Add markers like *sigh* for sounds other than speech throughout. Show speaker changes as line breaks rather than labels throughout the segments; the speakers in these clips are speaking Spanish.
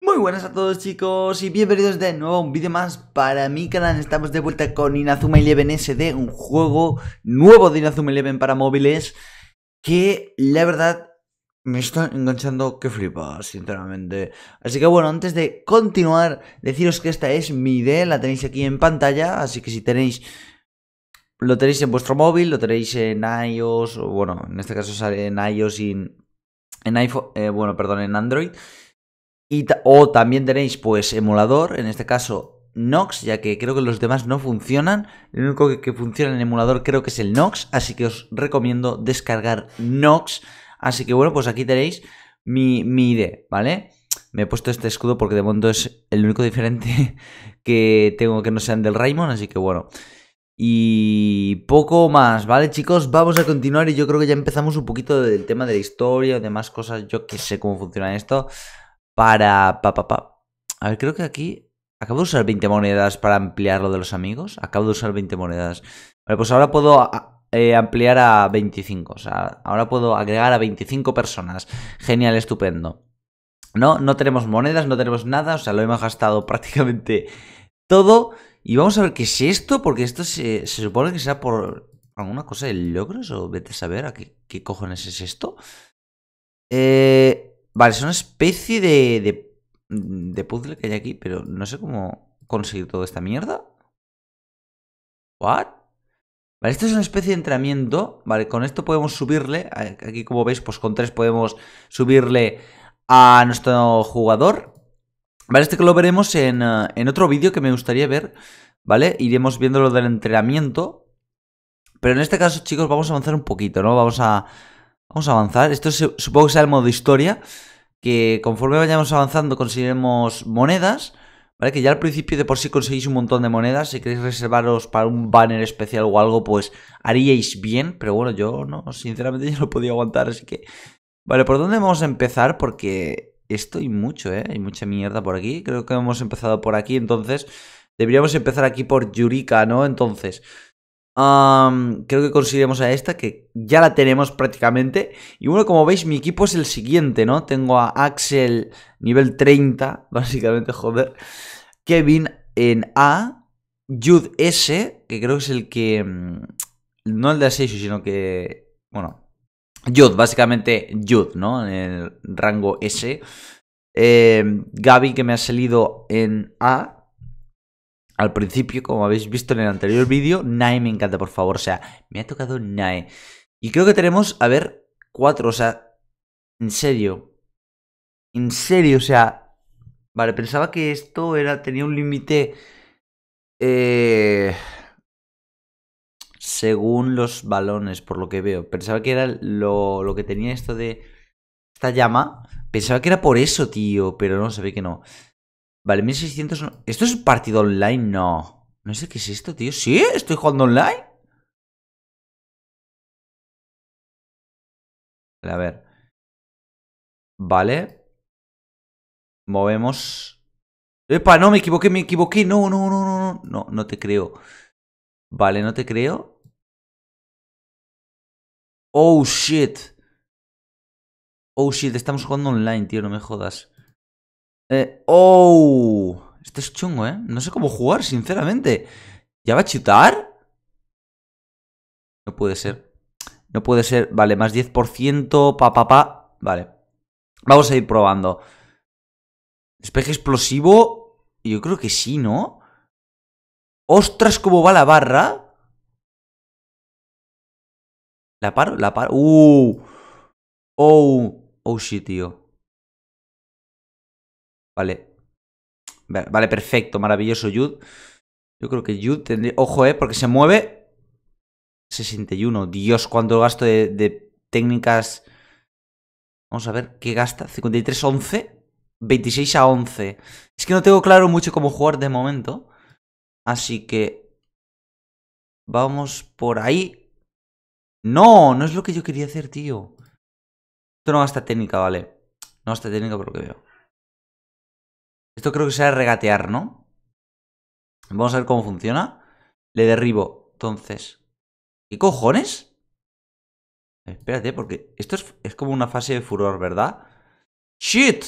Muy buenas a todos chicos y bienvenidos de nuevo a un vídeo más para mi canal Estamos de vuelta con Inazuma Eleven SD, un juego nuevo de Inazuma Eleven para móviles Que la verdad me está enganchando que flipa, sinceramente Así que bueno, antes de continuar, deciros que esta es mi idea, la tenéis aquí en pantalla Así que si tenéis lo tenéis en vuestro móvil, lo tenéis en iOS, o bueno, en este caso sale en iOS y en, en iPhone, eh, bueno, perdón, en Android o también tenéis pues emulador, en este caso Nox, ya que creo que los demás no funcionan. El único que, funciona en emulador creo que es el Nox, así que os recomiendo descargar Nox. Así que bueno, pues aquí tenéis mi, mi ID, ¿vale? Me he puesto este escudo porque de momento es el único diferente *laughs* que tengo que no sean del Raymond, así que bueno. Y poco más, ¿vale, chicos? Vamos a continuar y yo creo que ya empezamos un poquito del tema de la historia, demás cosas, yo que sé cómo funciona esto para... Pa, A ver, creo que aquí... Acabo de usar 20 monedas para ampliar lo de los amigos. Acabo de usar 20 monedas. pues ahora puedo eh, ampliar a 25. O sea, ahora puedo agregar a 25 personas. Genial, estupendo. No, no tenemos monedas, no tenemos nada. O sea, lo hemos gastado *laughs* prácticamente todo. Y vamos a ver qué es esto, porque esto se, supone que sea por alguna cosa de logros o vete a saber a qué cojones es esto. Eh, Vale, es una especie de, de, puzzle que hay aquí, pero no sé cómo conseguir toda esta mierda. ¿What? Vale, esto es una especie de entrenamiento, ¿vale? Con esto podemos subirle, aquí como veis, pues con tres podemos subirle a nuestro jugador. Vale, este que lo veremos en, eh, en otro vídeo que me gustaría ver, ¿vale? Iremos viendo lo del entrenamiento. Pero en este caso, chicos, vamos a avanzar un poquito, ¿no? Vamos a Vamos a avanzar. Esto supongo que sea el modo historia. Que conforme vayamos avanzando conseguiremos monedas. ¿Vale? Que ya al principio de por sí conseguís un montón de monedas. Si queréis reservaros para un banner especial o algo, pues haríais bien. Pero bueno, yo no, sinceramente yo no podía aguantar, así que... Vale, ¿por dónde vamos a empezar? Porque esto hay mucho, ¿eh? Hay mucha mierda por aquí. Creo que hemos empezado por aquí, entonces... Deberíamos empezar aquí por Yurika, ¿no? Entonces creo que conseguiremos a esta, que ya la tenemos prácticamente. Y bueno, como veis, mi equipo es el siguiente, ¿no? Tengo a Axel nivel 30, *laughs* básicamente, joder. Kevin en A. Jude S, que creo que es el que... Mm, no el de Asesio, sino que... Bueno. Jude, básicamente Jude, ¿no? En el rango S. Eh, Gaby, que me ha salido en A al principio, como habéis visto en el anterior vídeo, Nae me encanta, por favor. O sea, me ha tocado Nae. Y creo que tenemos, a ver, cuatro, o sea, en serio. En serio, o sea... Vale, pensaba que esto era tenía un límite... Eh, según los balones, por lo que veo. Pensaba que era lo, lo que tenía esto de... Esta llama. Pensaba que era por eso, tío, pero no, se que no. Vale, 1600... ¿Esto es partido online? No. No sé
qué es esto, tío. ¿Sí? ¿Estoy jugando online? A ver. Vale. Movemos. ¡Epa! No, me equivoqué, me equivoqué. No, no, no, no, no. No, no te
creo. Vale, no te creo. Oh, shit. Oh, shit. Estamos jugando online, tío. No me jodas. Eh, ¡Oh! este es chungo, ¿eh? No sé cómo jugar, sinceramente. ¿Ya va a chutar? No puede ser. No puede ser. Vale, más 10%, pa, pa, pa. Vale. Vamos a ir probando.
Espeje explosivo. Yo creo que sí, ¿no? ¡Ostras, cómo va la barra! ¿La paro? ¿La paro?
¡Uh! ¡Oh! ¡Oh, shit, tío! Vale. Vale, perfecto, maravilloso Yud. Yo creo que Yud tendría... Ojo, eh, porque se mueve... 61. Dios, cuánto gasto de, técnicas... Vamos a ver, ¿qué gasta? 53 11. 26 a 11. Es que no tengo claro mucho cómo jugar de momento. Así que... Vamos por ahí. No, no es lo que yo quería hacer, tío. Esto no gasta técnica, vale. No gasta técnica por lo que veo. Esto creo que sea regatear, ¿no? Vamos a ver cómo funciona. Le derribo. Entonces. ¿Qué cojones? Espérate, porque esto es, es como una fase de furor, ¿verdad? ¡Shit!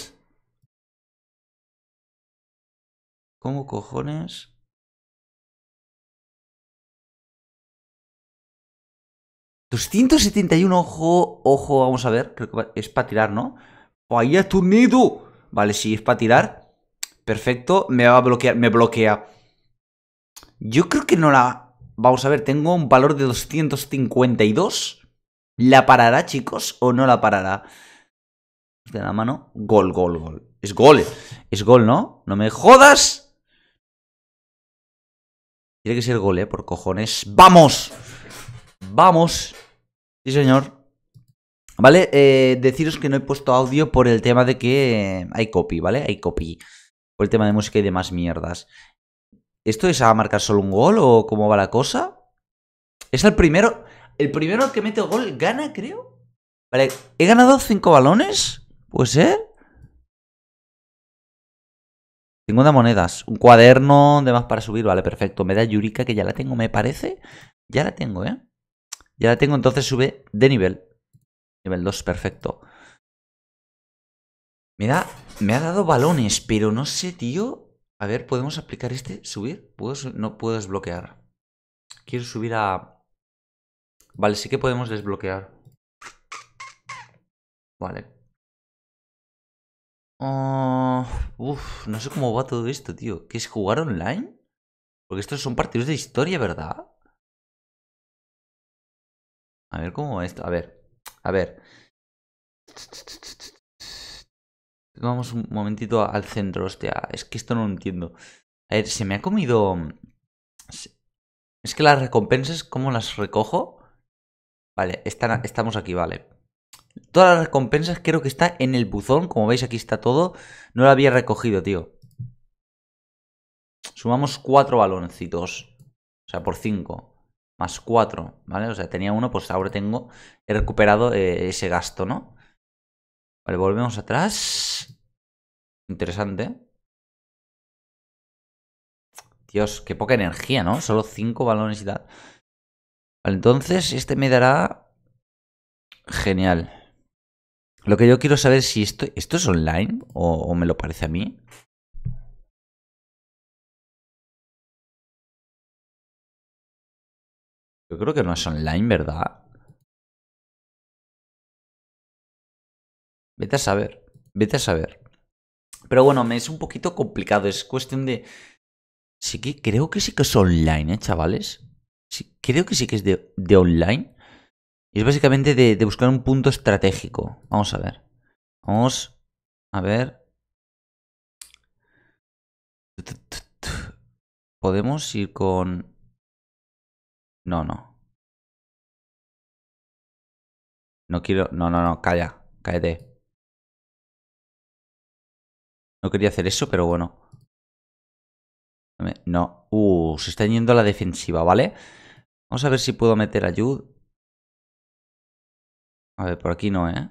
¿Cómo cojones? ¡271!
Ojo, ojo, vamos a ver. Creo que es para tirar, ¿no? ¡Ahí es tu nido! Vale, sí, es para tirar perfecto, me va a bloquear, me bloquea. Yo creo que no la... Vamos a ver, tengo un valor de 252. ¿La parará, chicos, o no la parará? De la mano, gol, gol, gol. Es gol, es gol, ¿no? No me jodas. Tiene que ser gol, ¿eh? Por cojones. ¡Vamos! ¡Vamos! Sí, señor. Vale, eh, deciros que no he puesto audio por el tema de que eh, hay copy, ¿vale? Hay copy el tema de música y demás mierdas. ¿Esto es a marcar solo un gol o cómo va la cosa? Es el primero. El primero que mete gol gana, creo. Vale, he ganado 5 balones. ¿Puede ser? 50 monedas. Un cuaderno, de más para subir. Vale, perfecto. Me da Yurika, que ya la tengo, me parece. Ya la tengo, ¿eh? Ya la tengo, entonces sube de nivel. Nivel 2, perfecto. Me da me ha dado balones, pero no sé, tío. A ver, ¿podemos aplicar este? ¿Subir? ¿Puedo no puedo desbloquear. Quiero subir a... Vale, sí que podemos desbloquear. Vale. Oh, uf, no sé cómo va todo esto, tío. ¿Qué es jugar online? Porque estos son partidos
de historia, ¿verdad? A ver cómo va esto. A ver, a ver vamos un
momentito al centro, hostia, es que esto no lo entiendo. A ver, se me ha comido... Es que las recompensas, ¿cómo las recojo? Vale, estamos aquí, vale. Todas las recompensas creo que está en el buzón, como veis aquí está todo. No lo había recogido, tío. Sumamos cuatro baloncitos, o sea, por cinco más cuatro, ¿vale? O sea, tenía uno, pues ahora tengo, he recuperado eh, ese gasto, ¿no? Vale, volvemos atrás. Interesante. Dios, qué poca energía, ¿no? Solo cinco balones y tal. Vale, entonces este me dará...
Genial. Lo que yo quiero saber es si esto, esto es online o, o me lo parece a mí. Yo creo que no es online, ¿verdad? Vete a saber, vete a saber.
Pero bueno, es un poquito complicado, es cuestión de... Sí que creo que sí que es online, ¿eh, chavales? Sí, creo que sí que es de, online. Y es básicamente de buscar un punto estratégico. Vamos a ver. Vamos a ver.
Podemos ir con... No, no. No quiero... No, no, no. Calla. Cállate. No quería hacer eso, pero bueno. No. Uh, se está yendo a
la defensiva, ¿vale? Vamos a ver si puedo meter a A ver, por aquí no, ¿eh?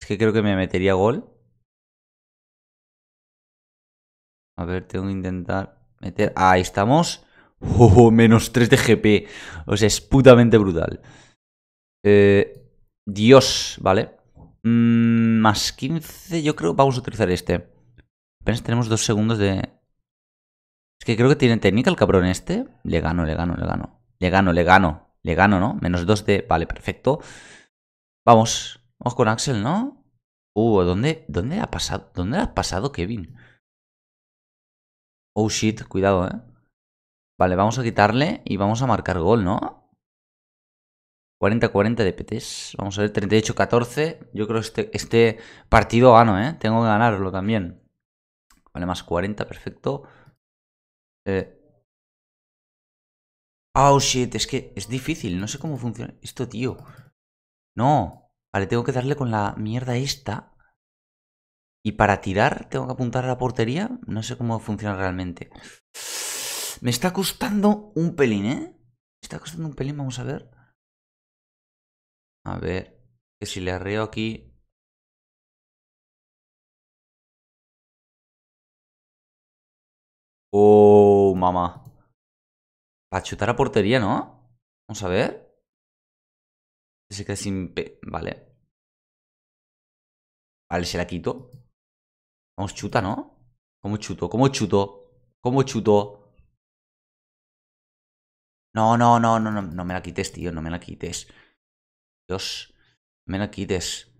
Es que creo que me metería gol. A ver, tengo que intentar meter... Ahí estamos. Oh, menos 3 de GP. O sea, es putamente brutal. Eh, Dios, ¿vale? Mm, más 15, yo creo. Vamos a utilizar este. Apenas tenemos dos segundos de... Es que creo que tiene técnica el cabrón este. Le gano, le gano, le gano. Le gano, le gano. Le gano, ¿no? Menos dos de... Vale, perfecto. Vamos. Vamos con Axel, ¿no? Uh, ¿dónde, dónde ha pasado? ¿Dónde ha pasado Kevin? Oh, shit. Cuidado, ¿eh? Vale, vamos a quitarle y vamos a marcar gol, ¿no? 40-40 de PTs. Vamos a ver, 38-14. Yo creo que este, este partido gano, ¿eh? Tengo que ganarlo también. Vale, más 40, perfecto. Eh. Oh, shit, es que es difícil. No sé cómo funciona esto, tío. No. Vale, tengo que darle con la mierda esta. Y para tirar, tengo que apuntar a la portería. No sé cómo funciona realmente. Me está costando un
pelín, ¿eh? Me está costando un pelín, vamos a ver. A ver. Que si le arreo aquí Oh, mamá. Para chutar a portería, ¿no? Vamos a ver. Se queda sin... Pe vale. Vale, se la quito. Vamos, chuta, ¿no? ¿Cómo chuto? ¿Cómo chuto? ¿Cómo chuto?
No, no, no, no, no, no me la quites, tío, no me la quites. Dios,
no me la quites.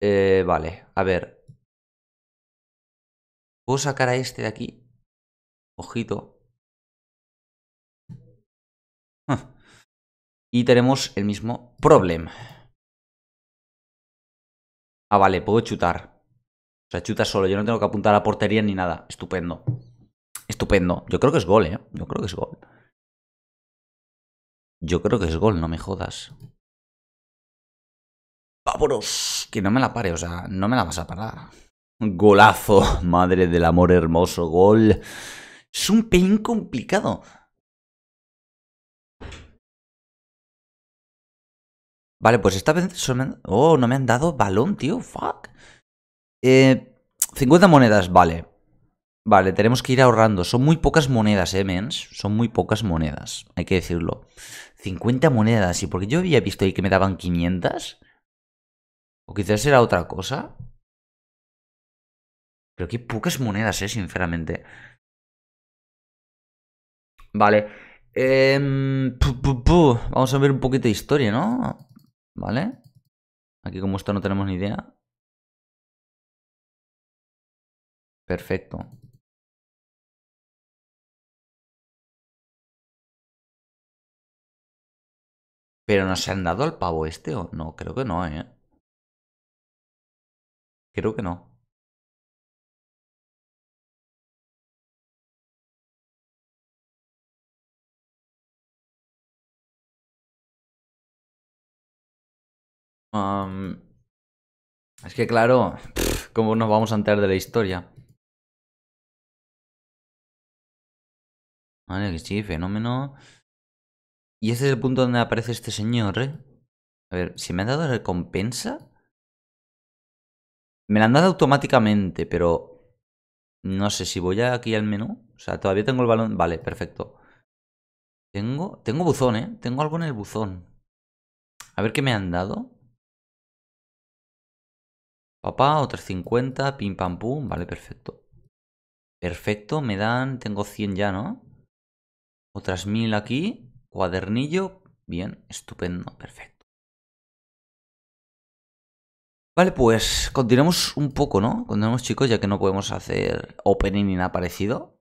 Eh, vale, a ver. Puedo sacar a este de aquí. Ojito. Ah. Y tenemos el mismo problema. Ah, vale, puedo chutar. O sea, chuta
solo. Yo no tengo que apuntar a la portería ni nada. Estupendo. Estupendo. Yo creo que es gol, ¿eh? Yo creo
que es gol. Yo creo que es gol, no me jodas. ¡Vámonos! Que no me la pare, o sea, no me la vas a parar. Golazo, *laughs* madre del amor hermoso, gol. Es un pelín complicado. Vale, pues esta vez Oh, no me han dado balón, tío, fuck. Eh,
50 monedas, vale. Vale, tenemos que ir ahorrando. Son muy pocas monedas, eh, mens. Son muy pocas monedas, hay que decirlo. 50 monedas, y porque yo había visto ahí que me daban
500. O quizás era otra cosa. Pero qué pocas monedas, eh, sinceramente.
Vale. Em, Vamos a ver un poquito de historia, ¿no?
Vale. Aquí como esto no tenemos ni idea. Perfecto. ¿Pero nos han dado al pavo este o no? Creo que no, ¿eh? Creo que no. es que claro, *laughs* ¿cómo nos vamos a enterar de la historia? Vale, que sí, fenómeno. Y ese es el punto donde aparece este señor, ¿eh? A
ver, ¿si me han dado recompensa? Me la han dado automáticamente, pero... No sé, si voy aquí al menú... O sea, todavía tengo el balón... Vale, perfecto. Tengo... Tengo buzón, ¿eh? Tengo algo en el buzón. A ver qué me han dado papá, otras 50, pim pam pum, vale, perfecto. Perfecto, me dan, tengo 100 ya, ¿no? Otras 1000 aquí, cuadernillo, bien, estupendo, perfecto. Vale, pues continuemos un poco, ¿no? Continuemos chicos, ya que no podemos hacer opening ni nada parecido.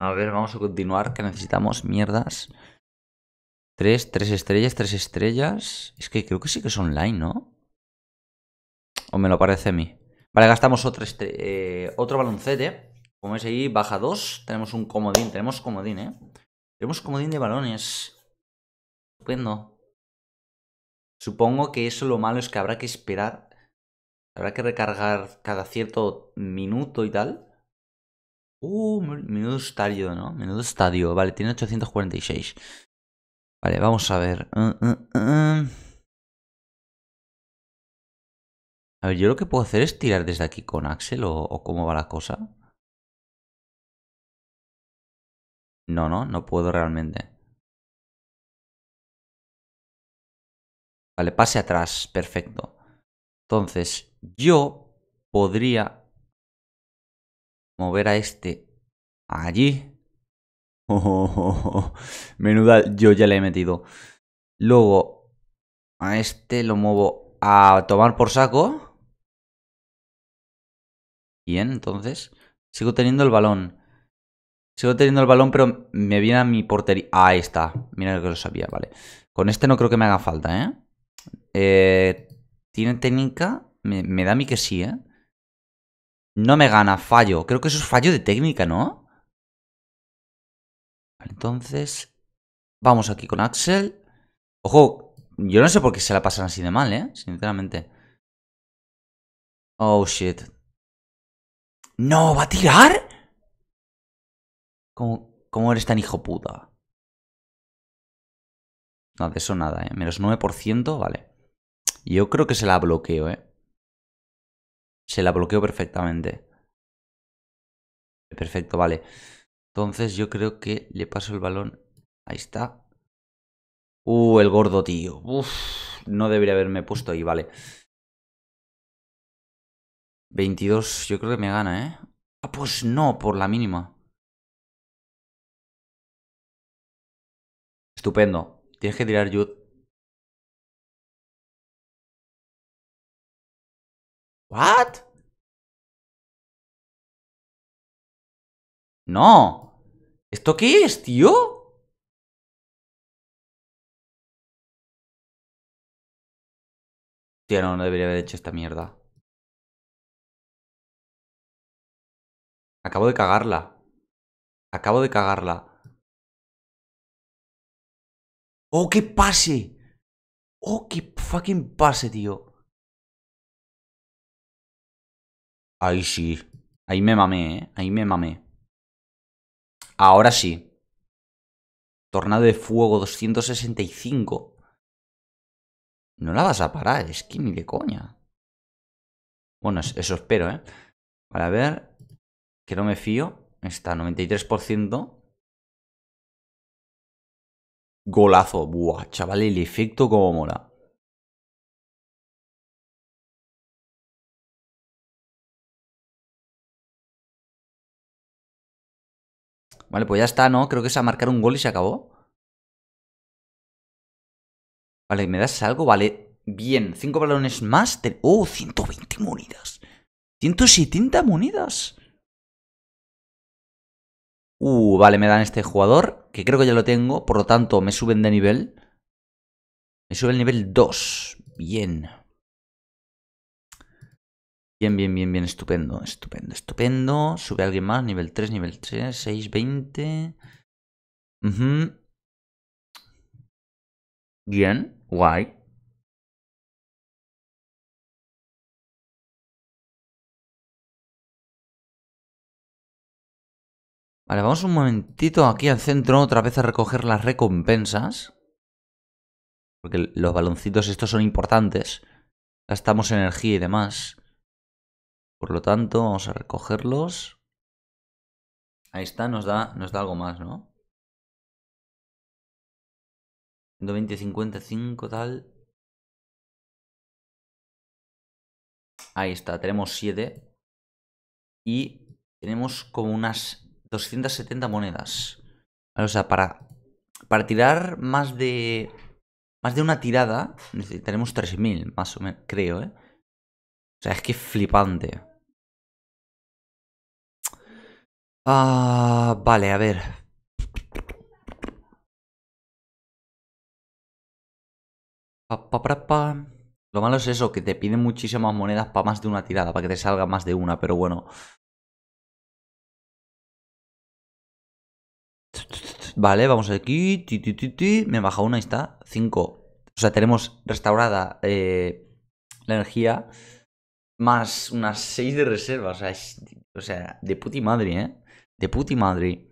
A ver, vamos a continuar, que necesitamos mierdas. Tres, tres estrellas, tres estrellas. Es que creo que sí que es online, ¿no? O me lo parece a mí. Vale, gastamos otro, este, eh, otro baloncete. Como veis ahí, baja dos Tenemos un comodín. Tenemos comodín, ¿eh? Tenemos comodín de balones. Estupendo. Supongo que eso lo malo es que habrá que esperar. Habrá que recargar cada cierto minuto y tal. Uh, menudo estadio, ¿no? Menudo estadio. Vale, tiene 846. Vale, vamos a ver.
Mm, mm, mm, A ver, yo lo que puedo hacer es tirar desde aquí con Axel o, cómo va la cosa. No, no, no puedo realmente. Vale, pase atrás, perfecto. Entonces, yo podría mover a este
allí. *laughs* Menuda, yo ya le he metido. Luego, a este lo muevo a tomar por saco bien, entonces. Sigo teniendo el balón. Sigo teniendo el balón, pero me viene a mi portería. ahí está. Mira que lo sabía, vale. Con este no creo que me haga falta, ¿eh? eh tiene técnica? Me, da a mí que sí, ¿eh? No me gana, fallo. Creo que eso es fallo de técnica, ¿no?
entonces... Vamos aquí con Axel. Ojo, yo no sé por qué se la pasan así de mal, ¿eh? Sinceramente. Oh, shit. ¡No! ¿Va a tirar? ¿Cómo, eres tan hijo puta? No, de
eso nada, ¿eh? Menos 9%, vale. Yo creo que se la bloqueo, ¿eh? Se la bloqueo perfectamente. Perfecto, vale. Entonces yo creo que le paso el balón. Ahí está. Uh, el gordo, tío. Uf, no debería haberme puesto ahí, vale.
22, yo creo que me gana, ¿eh? Ah, pues no, por la mínima. Estupendo. Tienes que tirar Yud. ¿What? No. ¿Esto qué es, tío? Tío, no, no debería haber hecho esta mierda. Acabo de cagarla. Acabo de cagarla. ¡Oh, qué pase! ¡Oh, qué fucking pase, tío! Ahí sí. Ahí me mamé, ¿eh? Ahí me mamé.
Ahora sí. Tornado de fuego 265. No la vas a parar, es que ni de coña. Bueno, eso espero, ¿eh? Para ver que no me fío, está
93%. Golazo. Buah, chaval, el efecto como mola. Vale, pues ya está, ¿no? Creo que es a marcar un gol y se acabó.
Vale, ¿me das algo? Vale, bien. Cinco balones más. De... ¡Oh, 120 monedas! ¡170 monedas! Uh, vale, me dan este jugador, que creo que ya lo tengo, por lo tanto me suben de nivel. Me sube el nivel 2. Bien. Bien, bien, bien, bien, estupendo, estupendo, estupendo. Sube alguien más, nivel 3, nivel 3, 6,
20. Bien, guay. Vale, vamos un momentito aquí al centro otra vez a recoger las recompensas.
Porque los baloncitos estos son importantes. Gastamos energía y demás.
Por lo tanto, vamos a recogerlos. Ahí está, nos da, nos da algo más, ¿no? 120, 55, tal. Ahí
está, tenemos 7. Y tenemos como unas 270 monedas. O sea, para, para tirar más de más de una tirada necesitaremos 3.000, más o menos, creo, ¿eh? O sea, es que
flipante. Ah, vale, a ver. Pa, pa.
Lo malo es eso, que te piden muchísimas monedas para más de una tirada, para que te salga más de una, pero bueno, Vale, vamos aquí. Ti, ti, ti, me baja una, ahí está. 5. O sea, tenemos restaurada eh, la energía. Más
unas 6 de reserva. O sea, o sea, de puti madre, ¿eh? De puti madre.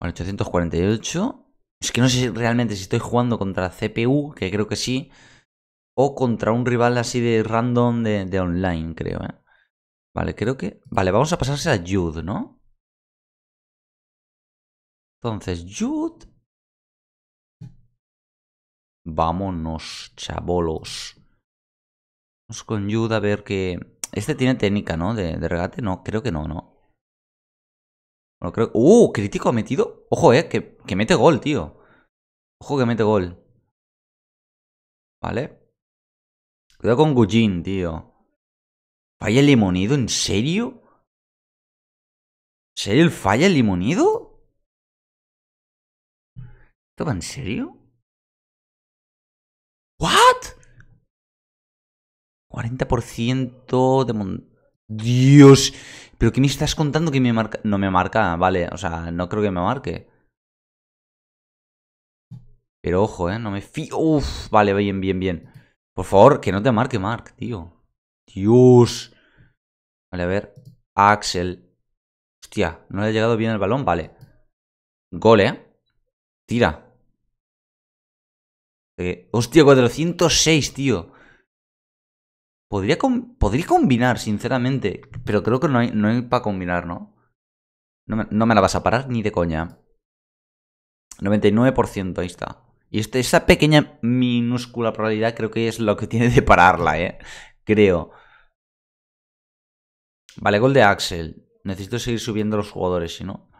848. Es que no sé realmente si estoy jugando contra CPU, que creo
que sí, o contra un rival así de random de, de online, creo, ¿eh?
Vale, creo que... Vale, vamos a pasarse a Jude, ¿no? Entonces, Jude... Vámonos,
chabolos. Vamos con Jude a ver que... Este tiene técnica, ¿no? De, regate. No, creo que no, ¿no? Bueno, creo... ¡Uh! Crítico metido. Ojo, eh. Que, que mete gol, tío. Ojo que mete gol.
Vale. Cuidado con Gujin, tío. ¿Falla el Limonido? ¿En serio? ¿En serio el falla el Limonido? ¿Esto en serio? ¿What? 40% de mon...
Dios, pero ¿qué me estás contando que me marca? No me marca, vale, o sea, no creo que me marque. Pero ojo, eh, no me fío. Uf, vale, bien, bien, bien. Por favor, que no te marque, Mark, tío. Dios. Vale, a ver. Axel. Hostia, no le ha llegado bien el balón. Vale. Gol, ¿eh? Tira. Eh, hostia, 406, tío. Podría, combinar, sinceramente. Pero creo que no hay, para combinar, ¿no? No me, no me, la vas a parar ni de coña. 99%, ahí está. Y esta pequeña minúscula probabilidad creo que es lo que *laughs* tiene de pararla, ¿eh? creo. Vale, gol de Axel. Necesito seguir subiendo los jugadores, si no.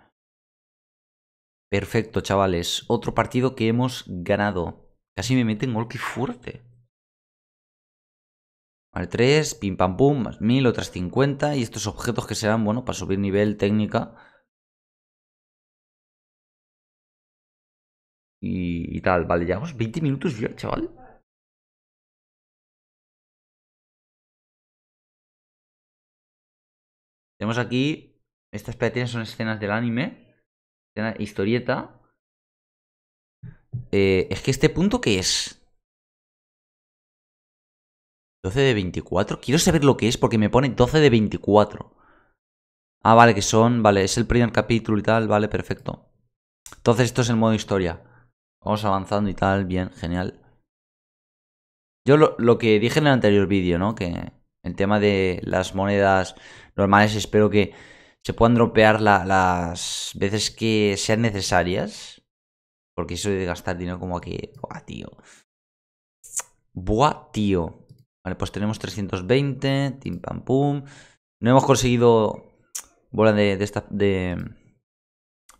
Perfecto, chavales. Otro partido que hemos ganado. Casi me meten gol, que fuerte. Vale, tres pim pam pum, más mil otras cincuenta Y estos objetos que serán, bueno, para subir nivel, técnica.
Y, tal, vale, vamos 20 minutos ya, chaval. Tenemos aquí, estas platinas son escenas del anime, escena,
historieta. Eh, es que este punto que es 12 de 24. Quiero saber lo que es porque me pone 12 de 24. Ah, vale, que son, vale, es el primer capítulo y tal, vale, perfecto. Entonces esto es el modo historia. Vamos avanzando y tal, bien, genial. Yo lo, lo que dije en el anterior vídeo, ¿no? Que el tema de las monedas normales. Espero que se puedan dropear las veces que sean necesarias. Porque eso de gastar dinero como aquí... Buah, tío. Buah, tío. Vale, pues tenemos 320. Tim pam pum. No hemos conseguido bola de, esta... De,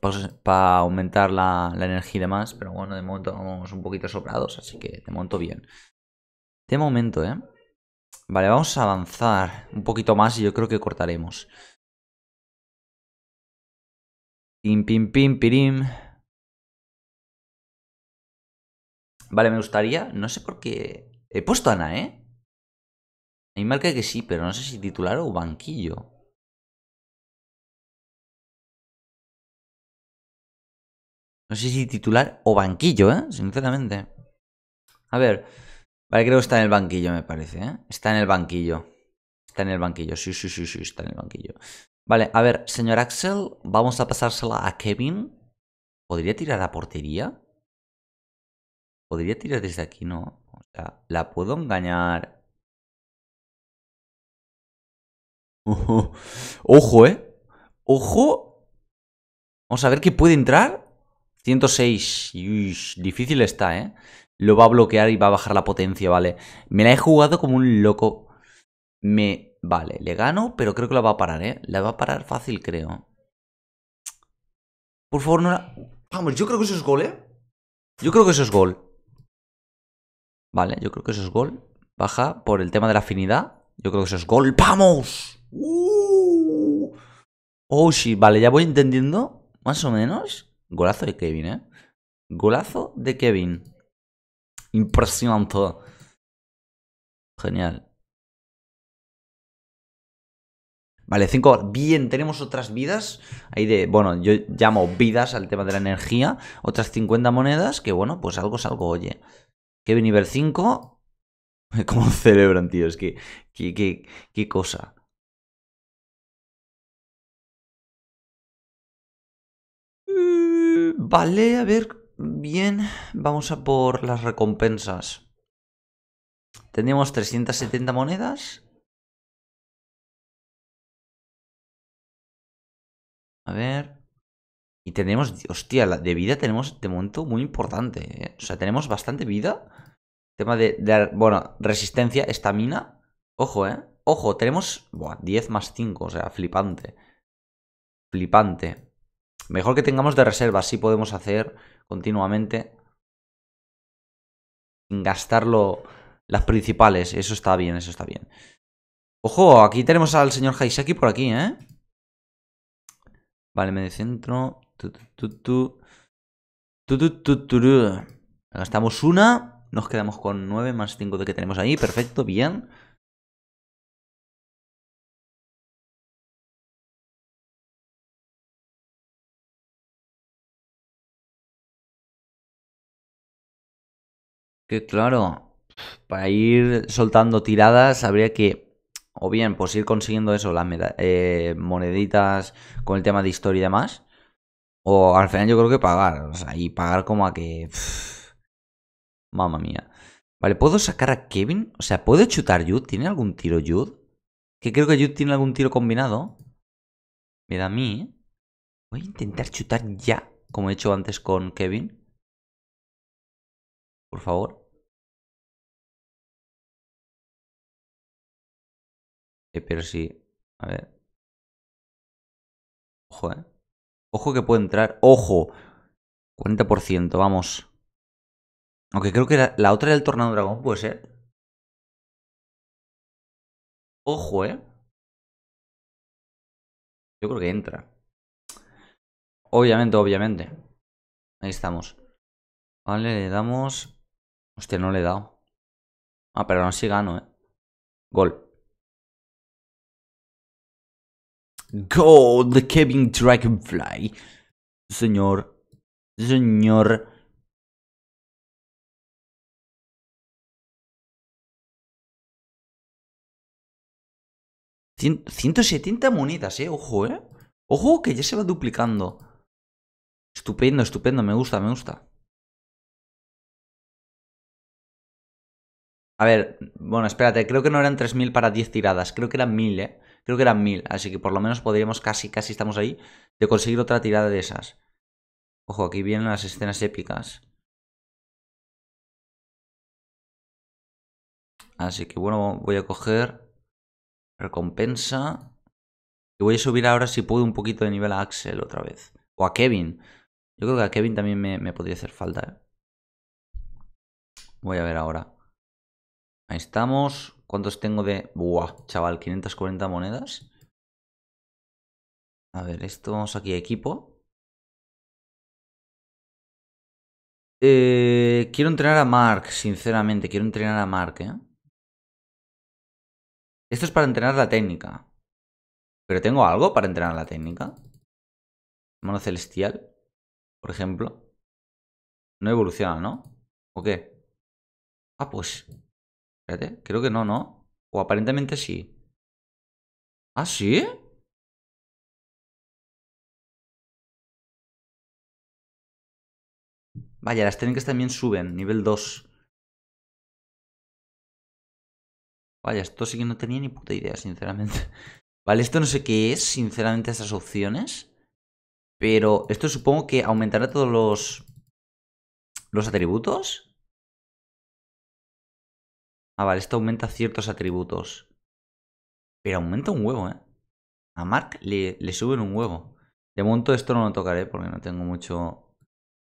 pues, para aumentar la, energía y demás. Pero bueno, de momento vamos un poquito sobrados. Así que de momento bien. De momento, ¿eh? Vale, vamos a avanzar un poquito más y yo
creo que cortaremos. Pim, pim, pim, pirim. Vale, me gustaría... No sé por qué... He puesto Ana, ¿eh? Hay mí marca que sí, pero no sé si titular o banquillo. No sé si titular o banquillo, ¿eh? Sinceramente. A ver...
Vale, creo que está en el banquillo, me parece. ¿eh? Está en el banquillo. Está en el banquillo. Sí, sí, sí, sí, está en el banquillo. Vale, a ver, señor Axel, vamos a pasársela a Kevin.
¿Podría tirar a portería? ¿Podría tirar desde aquí? No. O sea, la puedo engañar. Ojo, ¿eh? Ojo. Vamos a ver qué puede
entrar. 106. difícil está, ¿eh? lo va a bloquear y va a bajar la potencia, ¿vale? Me la he jugado como un loco. Me... Vale, le gano, pero creo que la va a parar, ¿eh? La va a parar fácil, creo. Por favor, no la... Vamos, ah, yo creo que eso es gol, ¿eh? Yo creo que eso es gol. Vale, yo creo que eso es gol. Baja por el tema de la afinidad. Yo creo que eso es gol. ¡Vamos! ¡Uh! Oh, sí, vale, ya voy entendiendo. Más o menos.
Golazo de Kevin, ¿eh? Golazo de Kevin. Impresionante. Genial.
Vale, 5. Bien, tenemos otras vidas. Ahí de, bueno, yo llamo vidas al tema de la energía. Otras 50 monedas. Que bueno, pues algo es algo, oye. Kevin nivel
5. *laughs* ¿Cómo celebran, tío? Es que. qué, qué cosa. Mm, vale, a ver. Bien, vamos a por las recompensas. Tenemos 370 monedas. A ver. Y tenemos,
hostia, la de vida tenemos de momento muy importante. ¿eh? O sea, tenemos bastante vida. Tema de, bueno, resistencia, estamina. Ojo, ¿eh? Ojo, tenemos buah, 10 más 5, o sea, flipante. Flipante. Mejor que tengamos de reserva, Así podemos hacer continuamente sin gastarlo las principales. Eso está bien, eso está bien. Ojo, aquí tenemos al señor Haisaki por aquí, ¿eh? Vale, me centro. Tu, tu, tu, Gastamos una. Nos quedamos con
nueve más cinco de que tenemos ahí. Perfecto, bien. Que claro,
para ir soltando tiradas habría que o bien pues ir consiguiendo eso, las eh, moneditas con el tema de historia y demás, o al final yo creo que pagar, o sea, y pagar como a que... mamma mía. Vale, ¿puedo sacar a Kevin? O sea, ¿puedo chutar Jude? ¿Tiene algún tiro Jude? Que creo que Jude tiene algún tiro combinado. Mira a mí. ¿eh? Voy a intentar chutar ya,
como he hecho antes con Kevin por favor. Eh, pero sí, a ver. Ojo, eh. Ojo que puede entrar. ¡Ojo! 40%, vamos. Aunque creo que la, la otra del Tornado Dragón puede ser. Ojo, eh. Yo creo que entra. Obviamente, obviamente. Ahí estamos. Vale, le damos. Hostia, no le he dado. Ah, pero no si gano, eh. Gol. Gol The Kevin Dragonfly. Señor. Señor. 170 monedas, eh. Ojo, eh. Ojo, que ya se va duplicando.
Estupendo, estupendo. Me gusta, me gusta. A ver, bueno, espérate, creo que no eran 3.000 para 10 tiradas, creo que eran 1.000, ¿eh? Creo que eran 1.000, así que por lo menos podríamos casi, casi estamos ahí, de conseguir otra tirada de esas.
Ojo, aquí vienen las escenas épicas. Así que bueno, voy a coger recompensa.
Y voy a subir ahora si puedo un poquito de nivel a Axel otra vez. O a Kevin. Yo creo que a Kevin también me, podría hacer falta. ¿eh? Voy a ver ahora. Ahí estamos. ¿Cuántos tengo de...? Buah, chaval, 540 monedas.
A ver, esto vamos aquí a equipo. Eh, quiero entrenar a Mark, sinceramente. Quiero entrenar a Mark, ¿eh? Esto es para entrenar la técnica. ¿Pero tengo algo para entrenar la técnica? Mano celestial, por ejemplo. No evoluciona, ¿no? ¿O qué? Ah, pues Espérate, creo que no, ¿no? O aparentemente sí. ¿Ah, sí? Vaya, las técnicas también suben, nivel 2. Vaya, esto sí que no tenía ni puta idea, sinceramente. *laughs*
Vale, esto no sé qué es, sinceramente, estas opciones. Pero esto supongo que aumentará
todos los... Los atributos. Ah, vale, esto aumenta ciertos atributos. Pero aumenta un huevo, ¿eh?
A Mark le, suben un huevo. De momento esto no lo tocaré porque no tengo mucho...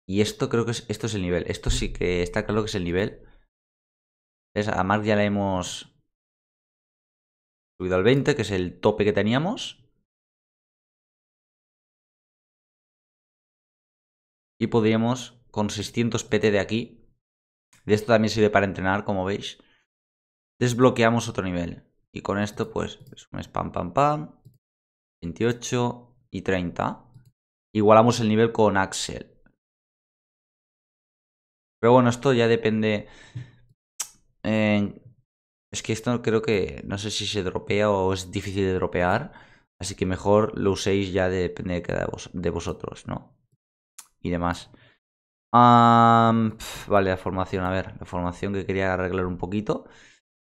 Y esto creo que es, esto es el nivel. Esto sí que está claro que es el nivel.
Es a Mark ya le hemos subido al 20, que es el tope que teníamos. Y podríamos, con 600 PT de aquí, de esto también sirve para entrenar, como
veis, desbloqueamos otro nivel. Y con esto, pues, es un spam, pam, pam, 28 y 30. Igualamos el nivel con Axel. Pero bueno, esto ya depende... Eh, es que esto creo que... No sé si se dropea o es difícil de dropear. Así que mejor lo uséis ya depende de vosotros, ¿no? Y demás. vale, la formación. A ver, la formación que quería arreglar
un poquito.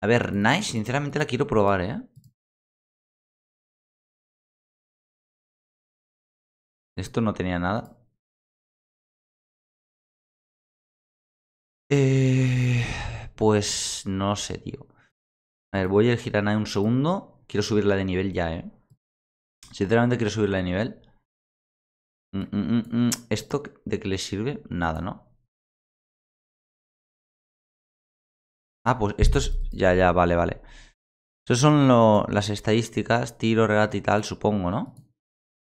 A ver, Nice, sinceramente la quiero probar, ¿eh? Esto no tenía nada. Eh,
pues no sé, tío. A ver, voy a elegir a un segundo. Quiero subirla de nivel ya, ¿eh?
Sinceramente quiero subirla de nivel. Mm, mm, mm, ¿Esto de qué le sirve? Nada, ¿no?
Ah, pues esto es... Ya, ya, vale, vale. Esas son las estadísticas, tiro, regate y tal, supongo, ¿no?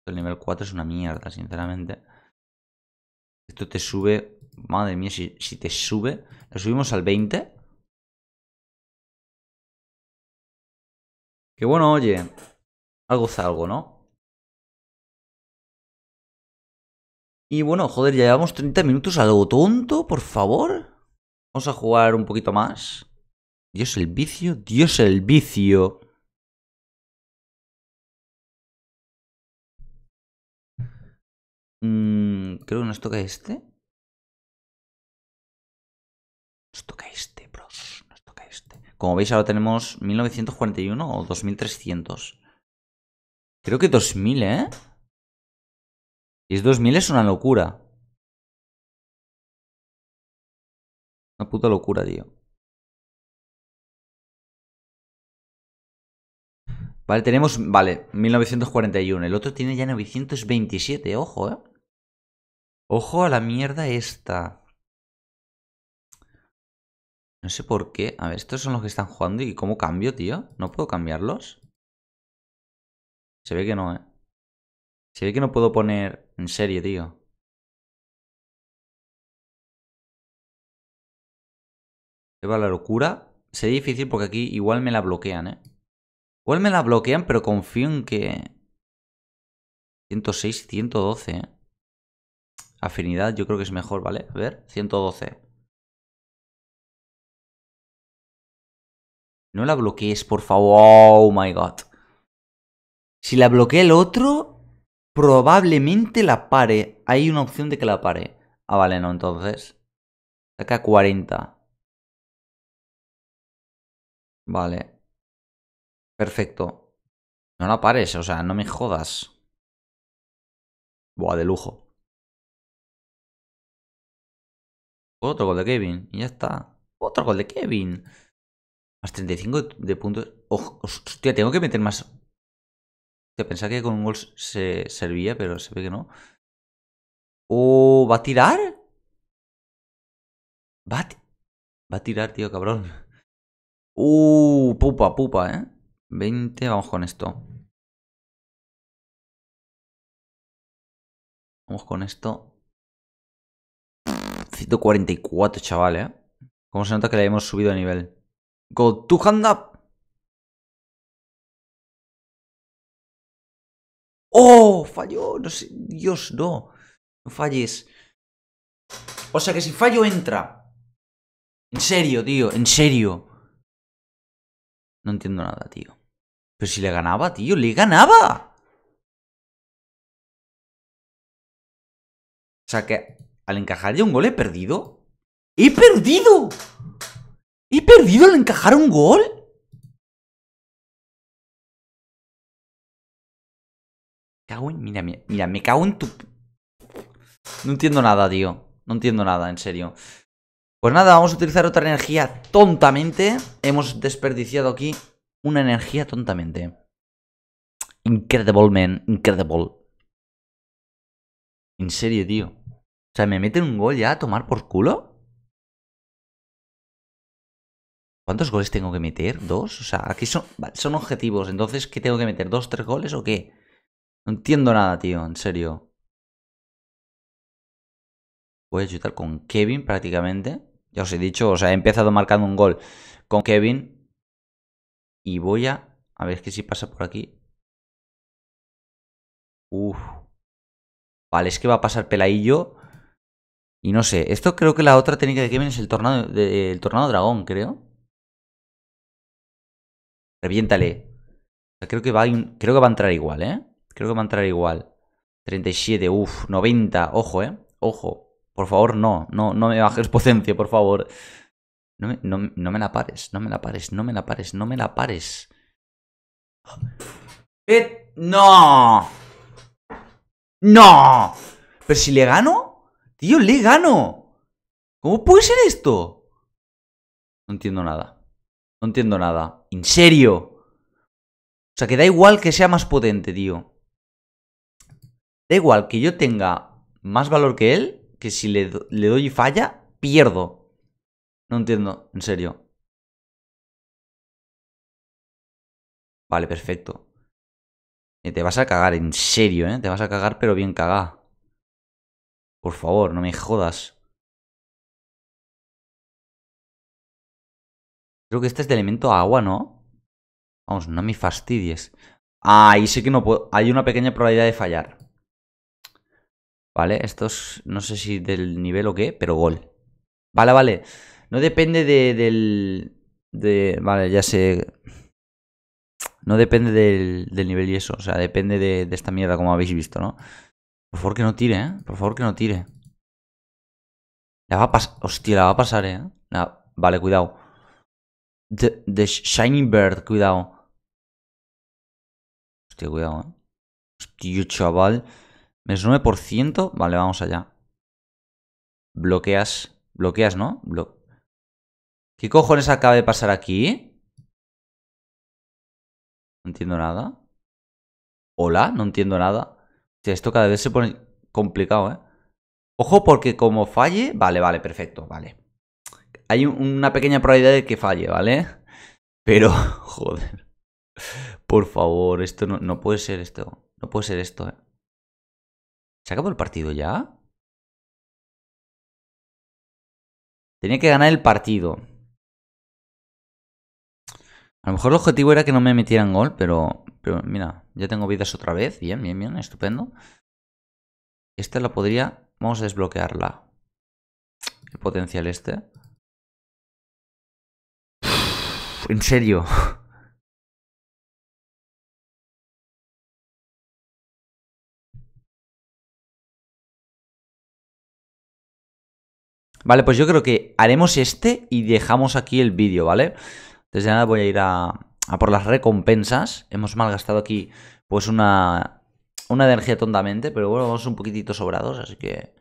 El nivel 4 es una mierda, sinceramente.
Esto te sube. Madre mía, si, te sube. ¿Lo subimos al 20? Que bueno, oye. Algo salgo, ¿no? Y bueno,
joder, ya llevamos 30 minutos ¿Algo lo tonto, por favor a jugar un poquito más.
Dios el vicio, Dios el vicio. Mm, creo que nos toca este.
Nos toca este, bros. Nos toca este. Como veis, ahora tenemos 1941 o 2300.
Creo que 2000, ¿eh? Y es 2000 es una locura. Una puta locura, tío. Vale, tenemos, vale, 1941. El otro tiene ya 927, ojo, ¿eh?
Ojo a la mierda esta. No sé por qué. A ver, estos son los que están jugando y cómo cambio, tío. ¿No puedo cambiarlos?
Se ve que no, ¿eh? Se ve que no puedo poner en serio, tío. Lleva la locura. Sería difícil porque aquí igual me la bloquean, ¿eh? Igual me la bloquean, pero confío en que... 106 112, ¿eh? Afinidad yo creo que es mejor, ¿vale? A ver, 112. No la bloquees, por favor. Oh my god.
Si la bloquea el otro, probablemente la pare. Hay una opción de que
la pare. Ah, vale, no, entonces. Saca 40. Vale. Perfecto. No la pares, o sea, no me jodas. Buah, de lujo. Otro gol de Kevin. Y ya está. Otro gol de Kevin.
Más 35 de puntos. hostia, tengo que meter más. Hostia, pensaba que con un gol se servía, pero se ve que no. Oh, ¿va a tirar? ¿Va a tirar, tío, cabrón?
Uh, pupa, pupa, ¿eh? 20, vamos con esto. Vamos con esto. 144, chaval, ¿eh? Como se nota que le hemos subido de nivel. Go to hand up. ¡Oh! Falló. No sé. Dios, no. No falles.
O sea que si fallo, entra. En serio, tío. En
serio. No entiendo nada, tío. Pero si le ganaba, tío, le ganaba. O sea que al encajar un gol he perdido. ¡He perdido! ¿He perdido al encajar un gol? Cago en... Mira, mira, mira, me cago en tu... No
entiendo nada, tío. No entiendo nada, en serio. Pues nada, vamos a utilizar otra energía tontamente. Hemos desperdiciado aquí una energía tontamente.
Incredible, man. Incredible. En serio, tío. O sea, ¿me meten un gol ya a tomar por culo?
¿Cuántos goles tengo que meter? ¿Dos? O sea, aquí son, son objetivos. Entonces, ¿qué tengo que meter? ¿Dos, tres goles o qué? No entiendo nada, tío. En serio. Voy a chutar con Kevin prácticamente. Ya os he dicho, o sea, he empezado marcando un gol con Kevin. Y voy a... A ver, qué si pasa por aquí. Uf. Vale, es que va a pasar peladillo. Y no sé, esto creo que la otra técnica de Kevin es el tornado, el tornado dragón, creo. Reviéntale. Creo que, va, creo que va a entrar igual, ¿eh? Creo que va a entrar igual. 37, uff, 90, ojo, ¿eh? Ojo. Por favor, no, no, no me bajes *laughs* potencia, por favor. No me, no, me la pares, no me la pares, no me la pares, no me la pares. Eh, ¡No! ¡No! Pero si le gano, tío, le gano. ¿Cómo puede ser esto? No entiendo nada. No entiendo nada. ¿En serio? O sea, que da igual que sea más potente, tío. Da igual que yo tenga más valor que él
que si le, doy y falla, pierdo. No entiendo, en serio. Vale, perfecto. Eh, te vas a cagar, en serio, ¿eh? Te vas a cagar, pero bien cagá. Por favor, no me jodas. Creo que este es de elemento agua, ¿no? Vamos, no me fastidies. Ah, y
sé que no puedo... Hay una pequeña probabilidad de fallar. ¿Vale? Estos, no sé si del nivel o qué, pero gol. Vale, vale. No depende de, del... vale, ya sé. No depende del, del nivel y eso. O sea, depende de, esta mierda, como habéis visto, ¿no? Por favor que no tire, ¿eh? Por favor que no tire. La va a pasar... Hostia, la va a pasar, ¿eh? Vale, cuidado. The, the Shining Bird, cuidado. Hostia, cuidado, ¿eh? Hostia, chaval. Menos 9%. Vale, vamos allá.
Bloqueas. Bloqueas, ¿no? ¿Qué cojones acaba de pasar aquí? No entiendo nada.
Hola, no entiendo nada. sea, esto cada vez se pone complicado, ¿eh? Ojo, porque como falle... Vale, vale, perfecto, vale. Hay una pequeña probabilidad de que falle, ¿vale? Pero, *laughs* joder. Por favor, esto no, no puede
ser esto. No puede ser esto, ¿eh? ¿Se acabó el partido ya? Tenía que ganar el partido. A lo mejor el objetivo era que no me metieran gol, pero, pero mira, ya
tengo vidas otra vez. Bien, bien, bien, estupendo. Esta la podría... Vamos a
desbloquearla. El potencial este. En serio. *laughs* Vale, pues yo creo que haremos este y dejamos aquí el vídeo,
¿vale? Desde nada voy a ir a, por las recompensas. Hemos malgastado aquí pues una, una energía tontamente, pero bueno, vamos un poquitito sobrados, así que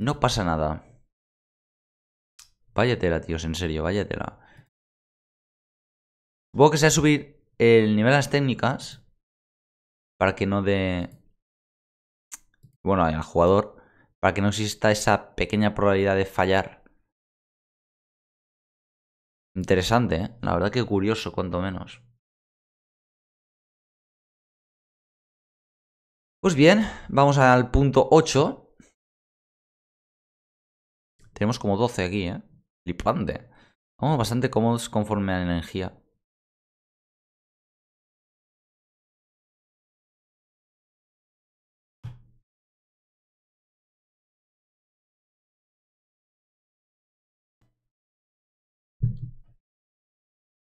no pasa nada. Vaya tíos, en serio, váyatela. voy que sea subir el nivel de las técnicas
para que no dé... De... Bueno, al jugador para que no exista esa pequeña probabilidad de fallar. Interesante, ¿eh? la verdad que curioso, cuanto menos. Pues bien, vamos al punto 8. Tenemos como 12 aquí, ¿eh? Flipante. Vamos bastante cómodos conforme a la energía.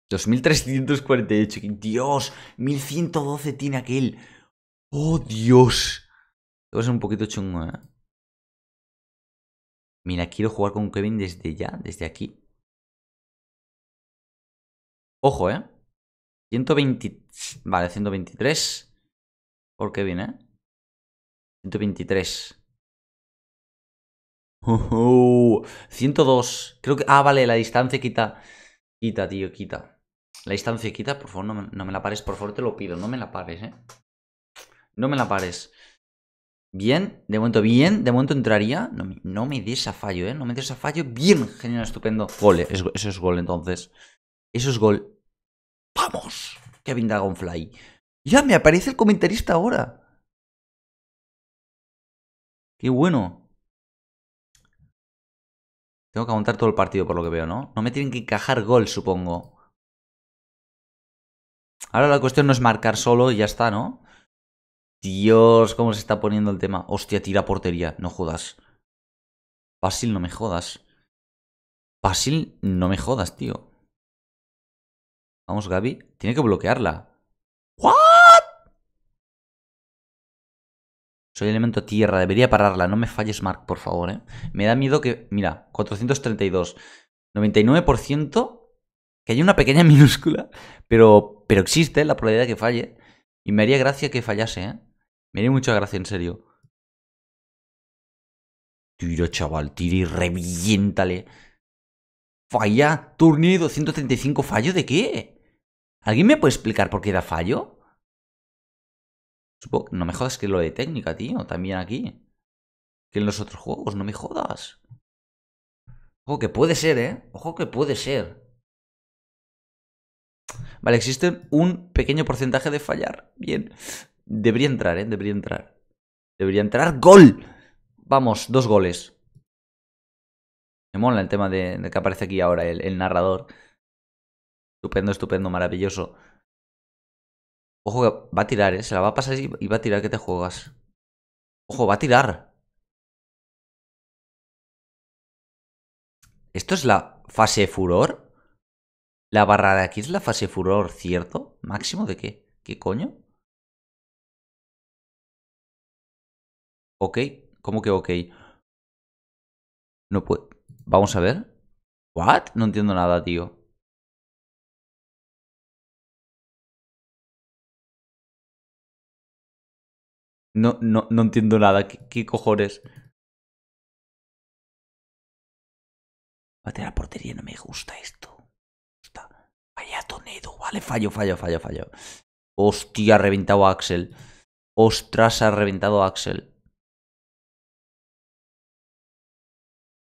2348. Dios, 1112 tiene
aquel. Oh, Dios. Te es un poquito chungo, ¿eh? Mira, quiero jugar con Kevin desde ya, desde aquí.
Ojo, ¿eh? 120... Vale, 123. Por Kevin, ¿eh? 123.
Oh, oh, 102. Creo que... Ah, vale, la distancia quita... Quita, tío, quita. La distancia quita, por favor, no me, la pares, por favor, te lo pido, no me la pares, ¿eh? No me la pares. Bien, de momento bien, de momento entraría. No, no me des a fallo, ¿eh? No me des a fallo. Bien, genial, estupendo. Gol, eso, es gol entonces. Eso es gol. ¡Vamos! Kevin Dragonfly. Ya, me aparece
el comentarista ahora. Qué bueno. Tengo que aguantar todo el partido por lo que veo, ¿no? No me tienen que encajar
gol, supongo. Ahora la cuestión no es marcar solo y ya está, ¿no? Dios, cómo se está poniendo el tema. Hostia, tira portería, no jodas. Basil, no me jodas. Basil, no me jodas, tío. Vamos, Gaby. Tiene que bloquearla. ¿What? Soy elemento tierra, debería pararla. No me falles, Mark, por favor, ¿eh? Me da miedo que... Mira, 432. 99% que hay una pequeña *laughs* minúscula, pero, pero existe la probabilidad de que falle. Y me haría gracia que fallase, ¿eh? Me haría mucha gracia, en serio. Tira, chaval, tira y reviéntale. Falla, turni 135, ¿fallo de qué? ¿Alguien me puede explicar por qué da fallo? Supongo, no me jodas que lo de técnica, tío, también aquí. Que en los otros juegos, no me jodas. Ojo que puede ser, ¿eh? Ojo que puede ser. Vale, existe un pequeño porcentaje de fallar. Bien. Debería entrar, ¿eh? Debería entrar. Debería entrar. ¡Gol! Vamos, dos goles. Me mola el tema de, que aparece aquí ahora el, narrador. Estupendo, estupendo, maravilloso. Ojo va a tirar, ¿eh?
Se la va a pasar y va a tirar que te juegas. Ojo, va a tirar. ¿Esto es la fase furor? La barra de aquí es la fase furor, ¿cierto? ¿Máximo de qué? ¿Qué coño? Ok, ¿cómo que ok? No puedo. Vamos a ver. ¿What? No entiendo nada, tío. No, no, no entiendo nada. ¿Qué, cojones? Va a portería, no me gusta esto.
Vaya Tonedo, vale, fallo, fallo, fallo, fallo. Hostia, ha reventado a Axel. Ostras, ha reventado a Axel.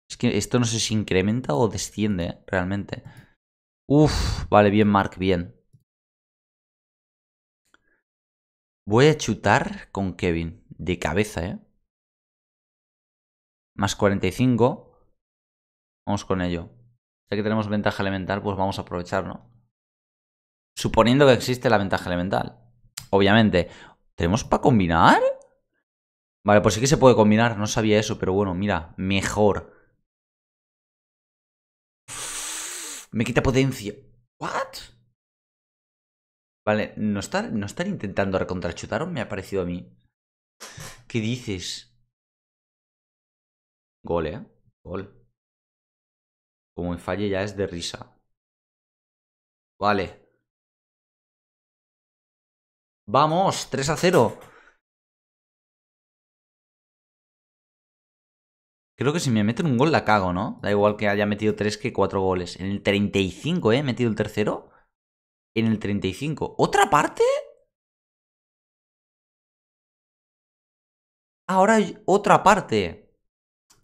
Es que esto no sé si incrementa o desciende, ¿eh? realmente.
Uf, vale, bien, Mark, bien. Voy a chutar con Kevin. De cabeza, ¿eh?
Más 45. Vamos con ello. Ya que tenemos ventaja elemental, pues vamos a aprovechar, ¿no? Suponiendo que existe la ventaja elemental. Obviamente. ¿Tenemos para combinar? Vale, pues sí que se puede combinar. No sabía eso, pero bueno, mira. Mejor. Me quita potencia. ¿What? Vale, ¿no están, no estar intentando recontrachutar me ha parecido a mí? ¿Qué dices?
Gol, ¿eh? Gol. Como me falle ya es de risa. Vale. Vamos, 3 a 0.
Creo que si me meten un gol la cago, ¿no? Da igual que haya metido 3 que 4 goles. En el 35,
¿eh? He metido el tercero. En el 35. ¿Otra parte? Ahora hay otra parte.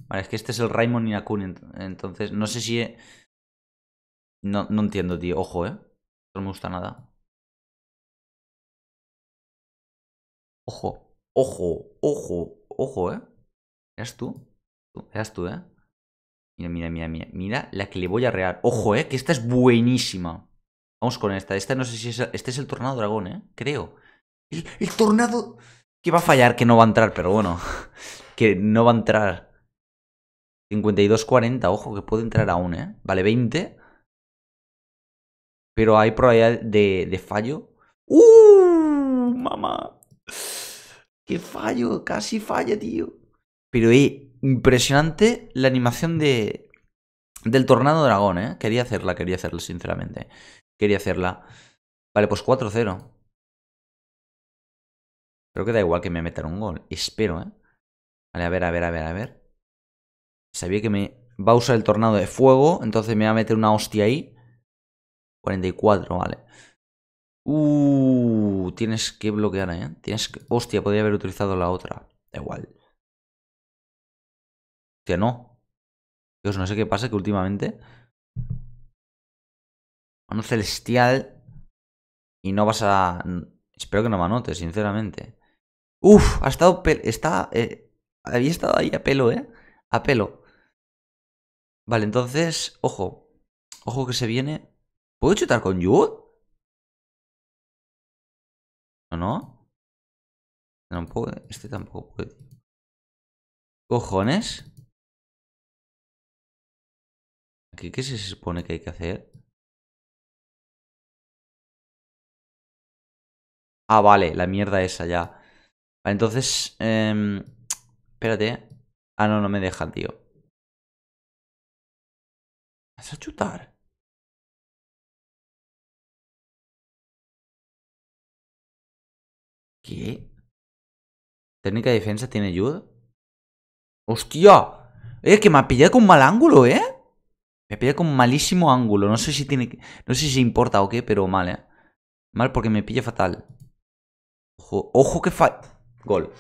Vale, es que este es el Raymond Inakun. Entonces, no sé si... No, no
entiendo, tío. Ojo, ¿eh? No me gusta nada. Ojo, ojo, ojo, ojo, ¿eh? ¿Eras tú?
¿Eras tú, eh? Mira, mira, mira, mira. Mira la que le voy a rear. Ojo, eh, que esta es buenísima. Vamos con esta. Esta no sé si es. Este es el tornado dragón, eh. Creo. El, tornado. Que va a fallar, que no va a entrar, pero bueno. *laughs* que no va a entrar. 52-40, ojo, que puede entrar aún, eh. Vale, 20. Pero hay probabilidad de, de fallo.
¡Uh!
Mamá. ¡Qué fallo! Casi falla, tío. Pero eh, impresionante la animación de, del tornado dragón, ¿eh? Quería hacerla, quería hacerla, sinceramente. Quería hacerla. Vale, pues 4-0. Creo que da igual que me metan un gol. Espero, ¿eh? Vale, a ver, a ver, a ver, a ver. Sabía que me va a usar el tornado de fuego, entonces me va a meter una hostia ahí. 44, vale. Uh, tienes que bloquear, ¿eh? Tienes que... Hostia, podría haber utilizado la otra. Da igual. Hostia, no. Dios, no sé qué pasa que últimamente... Mano celestial... Y no vas a... Espero que no me anotes, sinceramente. Uf, ha estado... Está... Eh, había estado ahí a pelo, ¿eh?
A pelo. Vale, entonces... Ojo. Ojo que se viene... ¿Puedo chutar con you. No, no. Tampoco, este tampoco puede. ¿Cojones? ¿Qué, ¿Qué se supone que hay que hacer? Ah, vale, la mierda esa ya. entonces... Eh, espérate. Ah, no, no me dejan, tío. ¿Vas a chutar? ¿Qué? ¿Técnica de defensa tiene ayuda? ¡Hostia!
Eh, que me ha pillado con mal ángulo, ¿eh? Me ha pillado con malísimo ángulo. No sé si tiene... No sé si importa o qué, pero mal, ¿eh? Mal porque me pilla fatal. Ojo, que fa... Gol.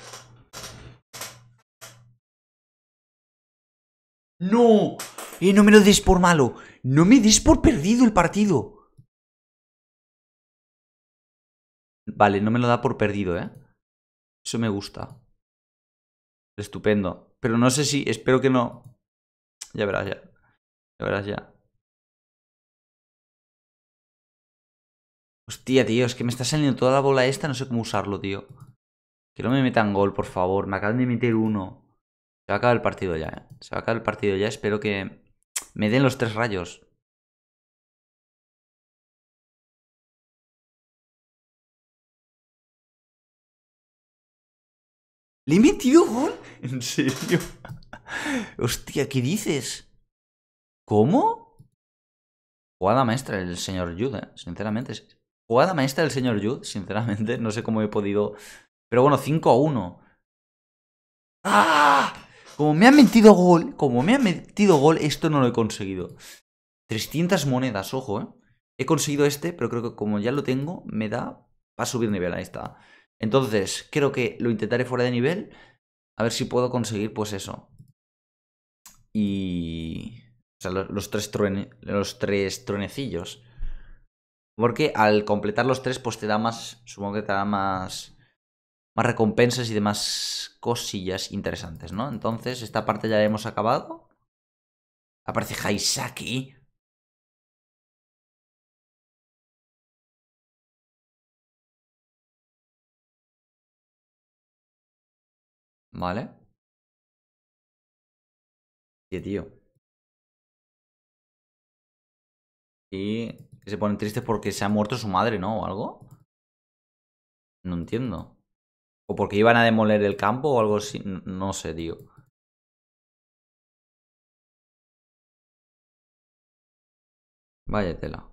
¡No! Y eh, no me lo des por malo. No me des por perdido el partido. Vale, no me lo da por perdido, ¿eh? Eso me gusta. Estupendo. Pero no sé si... Espero que no... Ya verás ya. Ya verás ya. Hostia, tío, es que me está saliendo toda la bola esta, no sé cómo usarlo, tío.
Que no me metan gol, por favor. Me acaban de meter uno. Se va a acabar el partido ya, ¿eh?
Se va a acabar el partido ya. Espero que me den los tres rayos. ¿Le he metido gol? *laughs* ¿En serio? Hostia, ¿qué dices? ¿Cómo?
Jugada maestra del señor Jude, ¿eh? sinceramente. Jugada maestra del señor Jude, sinceramente. No sé cómo he podido. Pero bueno, 5 a 1. ¡Ah! Como me han metido gol, como me ha metido gol, esto no lo he conseguido. 300 monedas, ojo, ¿eh? He conseguido este, pero creo que como ya lo tengo, me da para subir nivel. a esta. Entonces, creo que lo intentaré fuera de nivel. A ver si puedo conseguir, pues eso. Y. O sea, los, tres, los tres truenecillos. Porque al completar los tres, pues te da más. Supongo que te da más. Más recompensas y demás cosillas interesantes, ¿no? Entonces, esta parte ya la hemos
acabado. Aparece Haisaki. ¿Vale? qué tío. Y se ponen tristes porque se ha muerto su madre, ¿no? O algo. No entiendo. O porque iban a demoler el campo o algo así. No sé, tío. Vaya tela.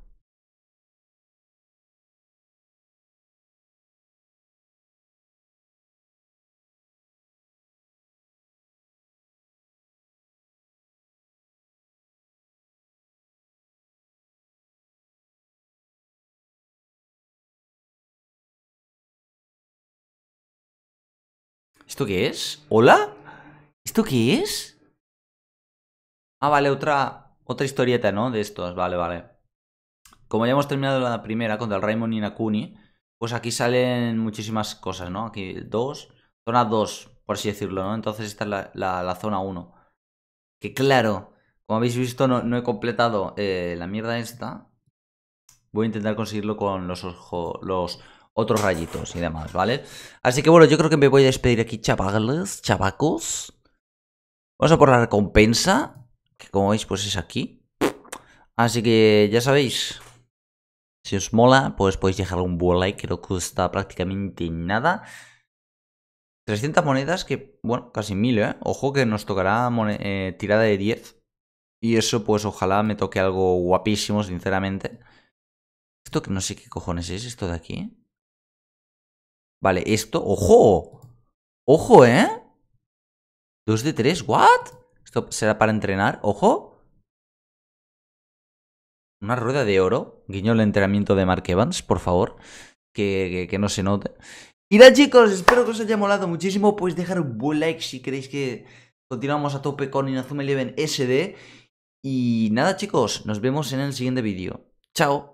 ¿Esto qué es? ¿Hola? ¿Esto qué es?
Ah, vale, otra, otra historieta, ¿no? De estos, vale, vale. Como ya hemos terminado la primera contra el y Nakuni, pues aquí salen muchísimas cosas, ¿no? Aquí dos, zona dos, por así decirlo, ¿no? Entonces esta es la, zona uno. Que claro, como habéis visto, no, no he completado eh, la mierda esta. Voy a intentar conseguirlo con los, ojos... los otros rayitos y demás, ¿vale? Así que bueno, yo creo que me voy a despedir aquí, chavales, chavacos. Vamos a por la recompensa, que como veis, pues es aquí. Así que ya sabéis, si os mola, pues podéis dejar un buen like, que no cuesta prácticamente nada. 300 monedas, que bueno, casi 1000, ¿eh? Ojo que nos tocará eh, tirada de 10. Y eso, pues ojalá me toque algo guapísimo, sinceramente. Esto que no sé qué cojones es esto de aquí. ¿eh? Vale, esto, ojo. Ojo, ¿eh? 2 de 3, ¿what? ¿Esto será para entrenar? Ojo. Una rueda de oro. Guiño el entrenamiento de Mark Evans, por favor. Que, no se note. Y nada, chicos, espero que os haya molado muchísimo. Podéis dejar un buen like si queréis que continuamos a tope con
Inazuma Eleven SD. Y nada, chicos, nos vemos en el siguiente vídeo. ¡Chao!